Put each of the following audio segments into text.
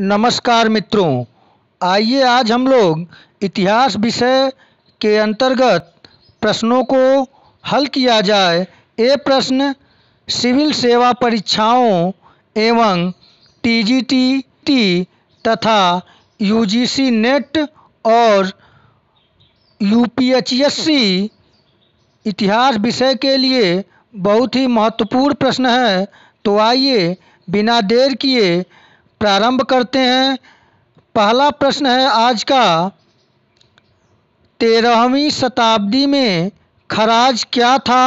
नमस्कार मित्रों आइए आज हम लोग इतिहास विषय के अंतर्गत प्रश्नों को हल किया जाए ये प्रश्न सिविल सेवा परीक्षाओं एवं टीजीटी टी तथा यूजीसी नेट और यूपीएचएससी इतिहास विषय के लिए बहुत ही महत्वपूर्ण प्रश्न है तो आइए बिना देर किए प्रारंभ करते हैं पहला प्रश्न है आज का तेरहवीं शताब्दी में खराज क्या था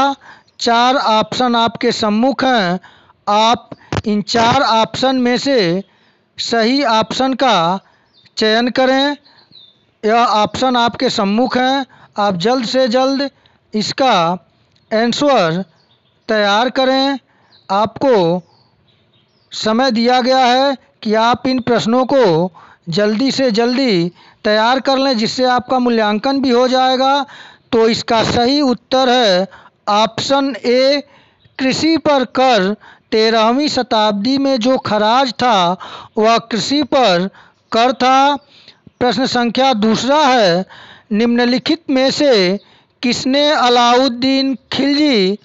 चार ऑप्शन आपके सम्मुख हैं आप इन चार ऑप्शन में से सही ऑप्शन का चयन करें यह ऑप्शन आपके सम्मुख हैं आप जल्द से जल्द इसका आंसर तैयार करें आपको समय दिया गया है कि आप इन प्रश्नों को जल्दी से जल्दी तैयार कर लें जिससे आपका मूल्यांकन भी हो जाएगा तो इसका सही उत्तर है ऑप्शन ए कृषि पर कर तेरहवीं शताब्दी में जो खराज था वह कृषि पर कर था प्रश्न संख्या दूसरा है निम्नलिखित में से किसने अलाउद्दीन खिलजी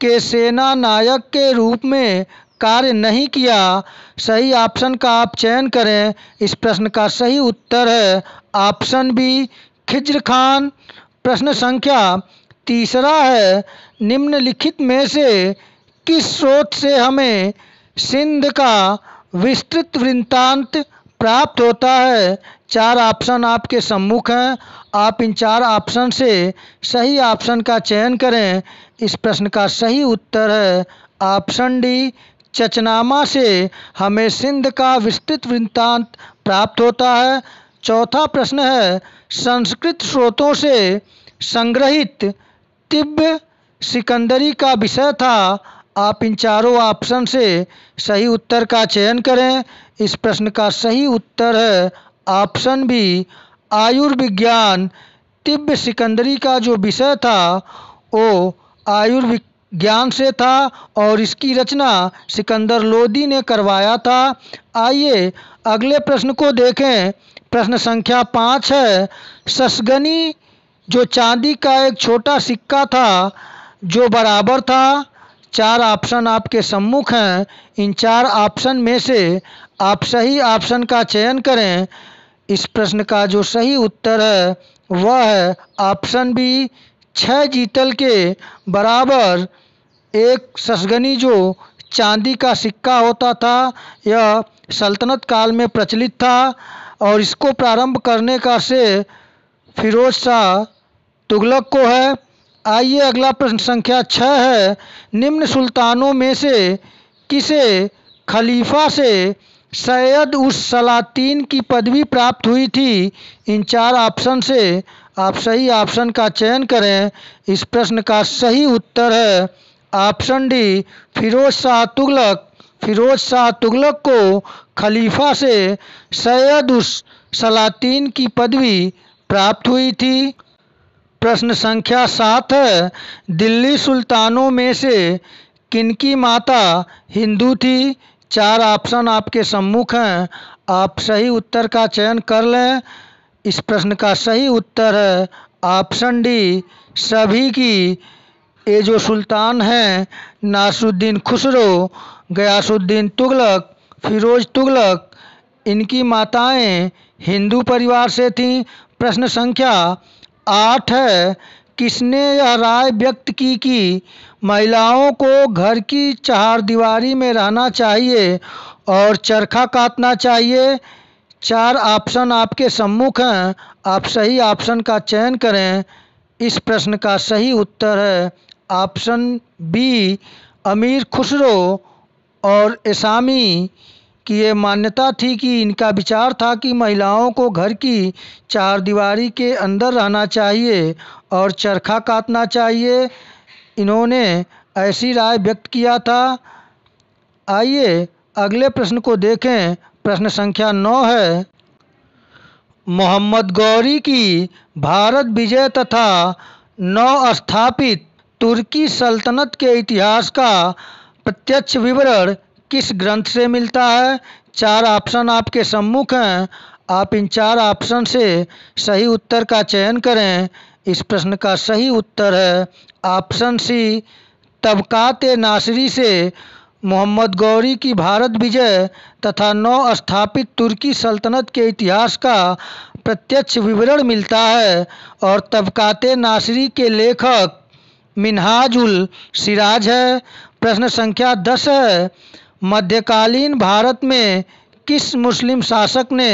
के सेना नायक के रूप में कार्य नहीं किया सही ऑप्शन का आप चयन करें इस प्रश्न का सही उत्तर है ऑप्शन बी खिज्र खान प्रश्न संख्या तीसरा है निम्नलिखित में से किस स्रोत से हमें सिंध का विस्तृत वृत्तांत प्राप्त होता है चार ऑप्शन आपके सम्मुख हैं आप इन चार ऑप्शन से सही ऑप्शन का चयन करें इस प्रश्न का सही उत्तर है ऑप्शन डी चचनामा से हमें सिंध का विस्तृत वृत्तांत प्राप्त होता है चौथा प्रश्न है संस्कृत स्रोतों से संग्रहित तिब्य सिकंदरी का विषय था आप इन चारों ऑप्शन से सही उत्तर का चयन करें इस प्रश्न का सही उत्तर है ऑप्शन बी आयुर्विज्ञान तिब्य सिकंदरी का जो विषय था वो आयुर्वि ज्ञान से था और इसकी रचना सिकंदर लोदी ने करवाया था आइए अगले प्रश्न को देखें प्रश्न संख्या पाँच है ससगनी जो चांदी का एक छोटा सिक्का था जो बराबर था चार ऑप्शन आपके सम्मुख हैं इन चार ऑप्शन में से आप सही ऑप्शन का चयन करें इस प्रश्न का जो सही उत्तर है वह है ऑप्शन बी छः जीतल के बराबर एक ससगनी जो चांदी का सिक्का होता था यह सल्तनत काल में प्रचलित था और इसको प्रारंभ करने का श्रेय फिरोज शाह तुगलक को है आइए अगला प्रश्न संख्या छः है निम्न सुल्तानों में से किसे खलीफा से सैयद उस सलातीन की पदवी प्राप्त हुई थी इन चार ऑप्शन से आप सही ऑप्शन का चयन करें इस प्रश्न का सही उत्तर है ऑप्शन डी फिरोज शाह तुगलक फिरोज शाह तुगलक को खलीफा से सैयद उस सलातीन की पदवी प्राप्त हुई थी प्रश्न संख्या सात है दिल्ली सुल्तानों में से किनकी माता हिंदू थी चार ऑप्शन आपके सम्मुख हैं आप सही उत्तर का चयन कर लें इस प्रश्न का सही उत्तर है ऑप्शन डी सभी की ये जो सुल्तान हैं नासुद्दीन खुसरो गयासुद्दीन तुगलक फ़िरोज़ तुगलक इनकी माताएं हिंदू परिवार से थीं प्रश्न संख्या आठ है किसने यह राय व्यक्त की कि महिलाओं को घर की चार दीवारी में रहना चाहिए और चरखा काटना चाहिए चार ऑप्शन आपके सम्मुख हैं आप सही ऑप्शन का चयन करें इस प्रश्न का सही उत्तर है ऑप्शन बी अमीर खुसरो और इसामी की ये मान्यता थी कि इनका विचार था कि महिलाओं को घर की चार दीवारी के अंदर रहना चाहिए और चरखा काटना चाहिए इन्होंने ऐसी राय व्यक्त किया था आइए अगले प्रश्न को देखें प्रश्न संख्या नौ है मोहम्मद गौरी की भारत विजय तथा नौ स्थापित तुर्की सल्तनत के इतिहास का प्रत्यक्ष विवरण किस ग्रंथ से मिलता है चार ऑप्शन आपके सम्मुख हैं आप इन चार ऑप्शन से सही उत्तर का चयन करें इस प्रश्न का सही उत्तर है ऑप्शन सी तबकात नासरी से मोहम्मद गौरी की भारत विजय तथा नौ स्थापित तुर्की सल्तनत के इतिहास का प्रत्यक्ष विवरण मिलता है और तबकात नासरी के लेखक मिनहाजुल सिराज है प्रश्न संख्या दस है मध्यकालीन भारत में किस मुस्लिम शासक ने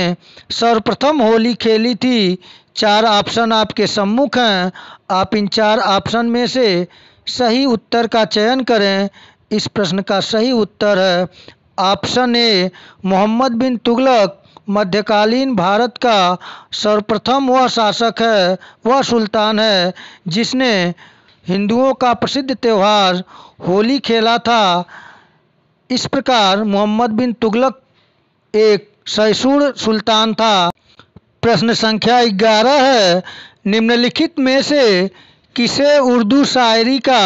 सर्वप्रथम होली खेली थी चार ऑप्शन आपके सम्मुख हैं आप इन चार ऑप्शन में से सही उत्तर का चयन करें इस प्रश्न का सही उत्तर है ऑप्शन ए मोहम्मद बिन तुगलक मध्यकालीन भारत का सर्वप्रथम वह शासक है वह सुल्तान है जिसने हिंदुओं का प्रसिद्ध त्यौहार होली खेला था इस प्रकार मोहम्मद बिन तुगलक एक सैसूर सुल्तान था प्रश्न संख्या ग्यारह है निम्नलिखित में से किसे उर्दू शायरी का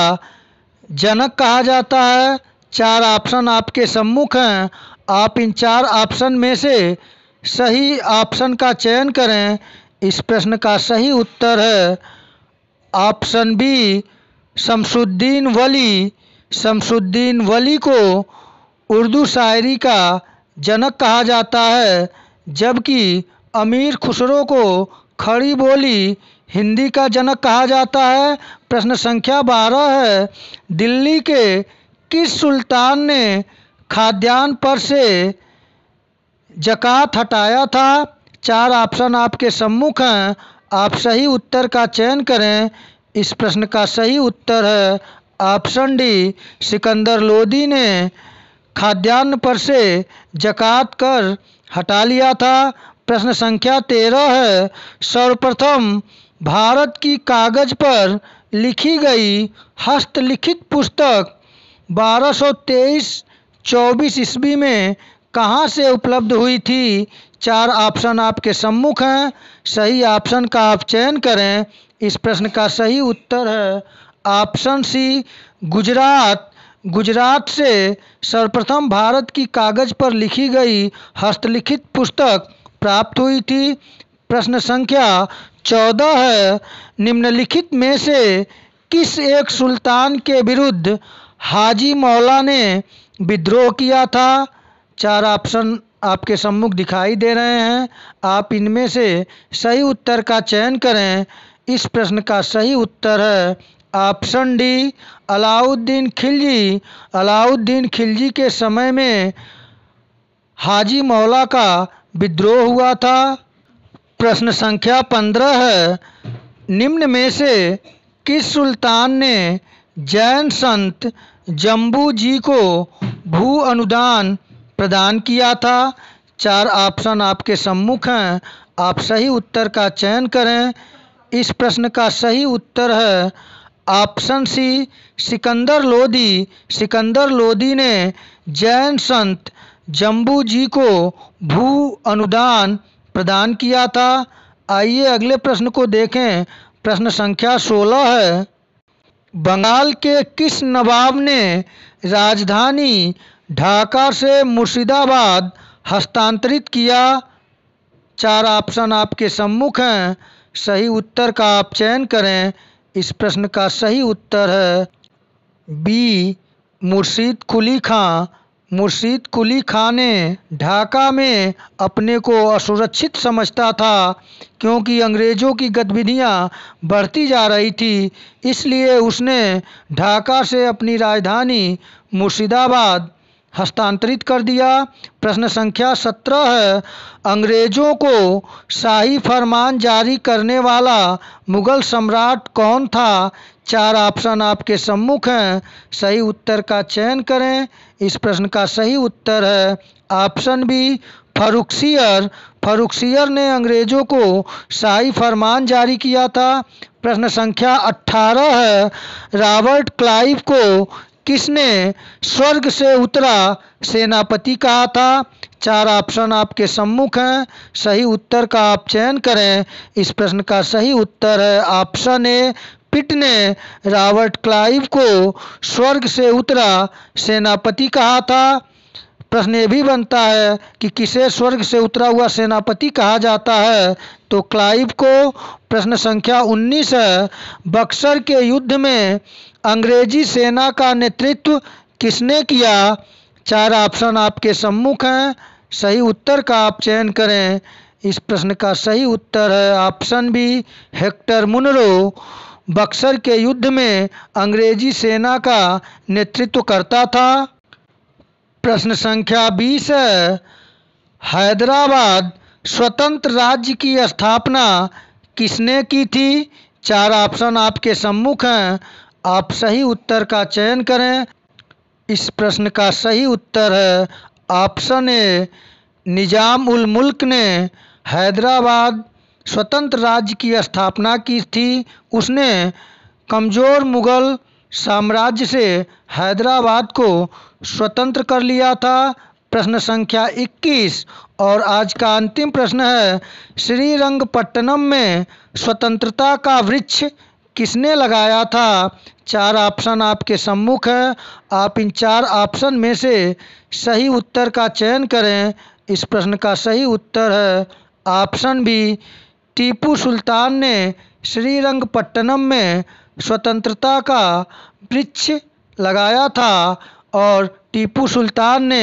जनक कहा जाता है चार ऑप्शन आपके सम्मुख हैं आप इन चार ऑप्शन में से सही ऑप्शन का चयन करें इस प्रश्न का सही उत्तर है ऑप्शन बी शमसुद्दीन वली शमसुद्दीन वली को उर्दू शायरी का जनक कहा जाता है जबकि अमीर खुसरो को खड़ी बोली हिंदी का जनक कहा जाता है प्रश्न संख्या बारह है दिल्ली के किस सुल्तान ने खाद्यान्न पर से जक़ात हटाया था चार ऑप्शन आपके सम्मुख हैं आप सही उत्तर का चयन करें इस प्रश्न का सही उत्तर है ऑप्शन डी सिकंदर लोदी ने खाद्यान्न पर से जकात कर हटा लिया था प्रश्न संख्या तेरह है सर्वप्रथम भारत की कागज पर लिखी गई हस्तलिखित पुस्तक 1223 24 ईस्वी में कहाँ से उपलब्ध हुई थी चार ऑप्शन आपके सम्मुख हैं सही ऑप्शन का आप चयन करें इस प्रश्न का सही उत्तर है ऑप्शन सी गुजरात गुजरात से सर्वप्रथम भारत की कागज़ पर लिखी गई हस्तलिखित पुस्तक प्राप्त हुई थी प्रश्न संख्या चौदह है निम्नलिखित में से किस एक सुल्तान के विरुद्ध हाजी मौला ने विद्रोह किया था चार ऑप्शन आपके सम्मुख दिखाई दे रहे हैं आप इनमें से सही उत्तर का चयन करें इस प्रश्न का सही उत्तर है ऑप्शन डी अलाउद्दीन खिलजी अलाउद्दीन खिलजी के समय में हाजी मौला का विद्रोह हुआ था प्रश्न संख्या पंद्रह है निम्न में से किस सुल्तान ने जैन संत जम्बू जी को भू अनुदान प्रदान किया था चार ऑप्शन आपके सम्मुख हैं आप सही उत्तर का चयन करें इस प्रश्न का सही उत्तर है ऑप्शन सी सिकंदर लोदी सिकंदर लोदी ने जैन संत जम्बू जी को भू अनुदान प्रदान किया था आइए अगले प्रश्न को देखें प्रश्न संख्या सोलह है बंगाल के किस नवाब ने राजधानी ढाका से मुर्शिदाबाद हस्तांतरित किया चार ऑप्शन आपके सम्मुख हैं सही उत्तर का आप चयन करें इस प्रश्न का सही उत्तर है बी मुर्शीद कुली खां मुर्शीद कुली खां ने ढाका में अपने को असुरक्षित समझता था क्योंकि अंग्रेज़ों की गतिविधियां बढ़ती जा रही थी इसलिए उसने ढाका से अपनी राजधानी मुर्शिदाबाद हस्तांतरित कर दिया प्रश्न संख्या सत्रह है अंग्रेज़ों को शाही फरमान जारी करने वाला मुग़ल सम्राट कौन था चार ऑप्शन आपके सम्मुख हैं सही उत्तर का चयन करें इस प्रश्न का सही उत्तर है ऑप्शन बी फरुखसियर फरुखसियर ने अंग्रेज़ों को शाही फरमान जारी किया था प्रश्न संख्या 18 है रॉबर्ट क्लाइव को किसने स्वर्ग से उतरा सेनापति कहा था चार ऑप्शन आपके सम्मुख हैं सही उत्तर का आप चयन करें इस प्रश्न का सही उत्तर है ऑप्शन ए पिट ने रॉबर्ट क्लाइव को स्वर्ग से उतरा सेनापति कहा था प्रश्न ये भी बनता है कि किसे स्वर्ग से उतरा हुआ सेनापति कहा जाता है तो क्लाइव को प्रश्न संख्या 19 है बक्सर के युद्ध में अंग्रेजी सेना का नेतृत्व किसने किया चार ऑप्शन आपके सम्मुख हैं सही उत्तर का आप चयन करें इस प्रश्न का सही उत्तर है option B Hector Munro Buxar के युद्ध में अंग्रेजी सेना का नेतृत्व करता था प्रश्न संख्या 20 है हैदराबाद स्वतंत्र राज्य की स्थापना किसने की थी चार ऑप्शन आपके सम्मुख हैं आप सही उत्तर का चयन करें इस प्रश्न का सही उत्तर है ऑप्शन ए निजाम उल मुल्क ने हैदराबाद स्वतंत्र राज्य की स्थापना की थी उसने कमज़ोर मुग़ल साम्राज्य से हैदराबाद को स्वतंत्र कर लिया था प्रश्न संख्या 21 और आज का अंतिम प्रश्न है श्रीरंगपट्टनम में स्वतंत्रता का वृक्ष किसने लगाया था चार ऑप्शन आपके सम्मुख है आप इन चार ऑप्शन में से सही उत्तर का चयन करें इस प्रश्न का सही उत्तर है ऑप्शन बी टीपू सुल्तान ने श्रीरंगपट्टनम में स्वतंत्रता का वृक्ष लगाया था और टीपू सुल्तान ने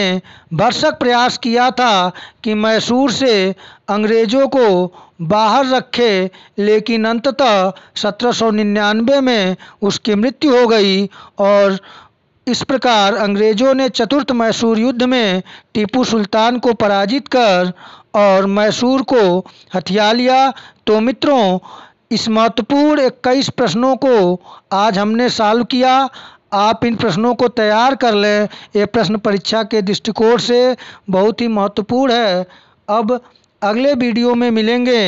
भरसक प्रयास किया था कि मैसूर से अंग्रेज़ों को बाहर रखे लेकिन अंततः 1799 में उसकी मृत्यु हो गई और इस प्रकार अंग्रेज़ों ने चतुर्थ मैसूर युद्ध में टीपू सुल्तान को पराजित कर और मैसूर को हथिया लिया तो मित्रों इस महत्वपूर्ण इक्कीस प्रश्नों को आज हमने सॉल्व किया आप इन प्रश्नों को तैयार कर लें ये प्रश्न परीक्षा के दृष्टिकोण से बहुत ही महत्वपूर्ण है अब अगले वीडियो में मिलेंगे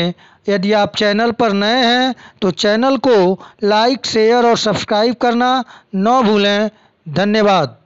यदि आप चैनल पर नए हैं तो चैनल को लाइक शेयर और सब्सक्राइब करना न भूलें धन्यवाद